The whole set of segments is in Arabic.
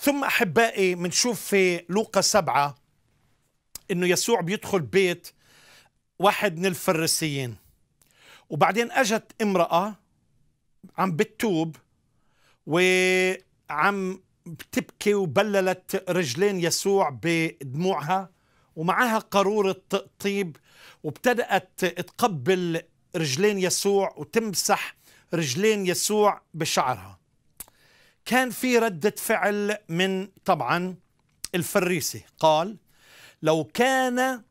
ثم أحبائي منشوف في لوقا سبعة أنه يسوع بيدخل بيت واحد من الفريسيين وبعدين أجت امرأة عم بتوب وعم بتبكي وبللت رجلين يسوع بدموعها ومعها قارورة طيب وابتدأت تقبل رجلين يسوع وتمسح رجلين يسوع بشعرها كان في ردة فعل من طبعا الفريسي قال لو كان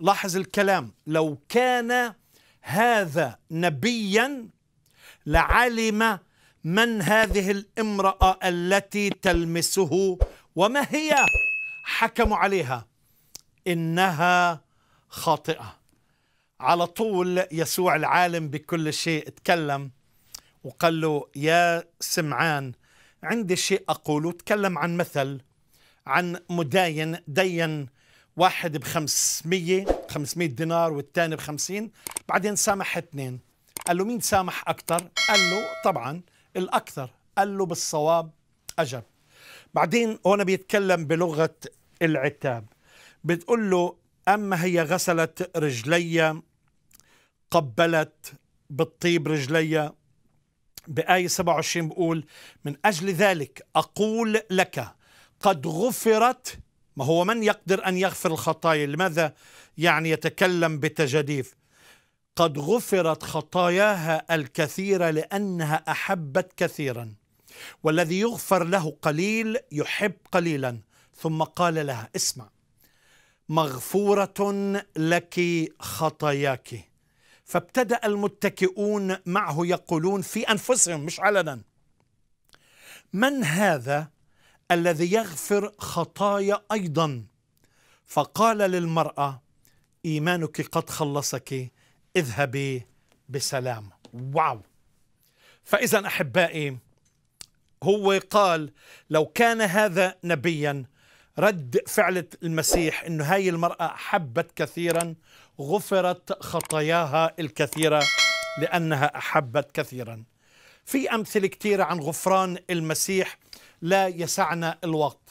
لاحظ الكلام لو كان هذا نبيا لعلم من هذه الامرأة التي تلمسه وما هي حكموا عليها إنها خاطئة على طول يسوع العالم بكل شيء تكلم وقال له يا سمعان عندي شيء أقوله تكلم عن مثل عن مداين دين واحد ب 500 500 دينار والثاني ب 50 بعدين سامح اثنين قال له مين سامح أكثر؟ قال له طبعا الأكثر قال له بالصواب أجب بعدين هون بيتكلم بلغة العتاب بتقول له أما هي غسلت رجلي قبلت بالطيب رجلي بآية 27 بقول من أجل ذلك أقول لك قد غفرت ما هو من يقدر أن يغفر الخطايا لماذا يعني يتكلم بتجديف قد غفرت خطاياها الكثيرة لأنها أحبت كثيرا والذي يغفر له قليل يحب قليلا ثم قال لها اسمع مغفورة لك خطاياك فابتدأ المتكئون معه يقولون في أنفسهم مش علنا من هذا الذي يغفر خطايا أيضا فقال للمرأة إيمانك قد خلصك اذهبي بسلام واو فإذا أحبائي هو قال لو كان هذا نبيا رد فعل المسيح انه هاي المراه احبت كثيرا غفرت خطاياها الكثيره لانها احبت كثيرا في امثله كثيره عن غفران المسيح لا يسعنا الوقت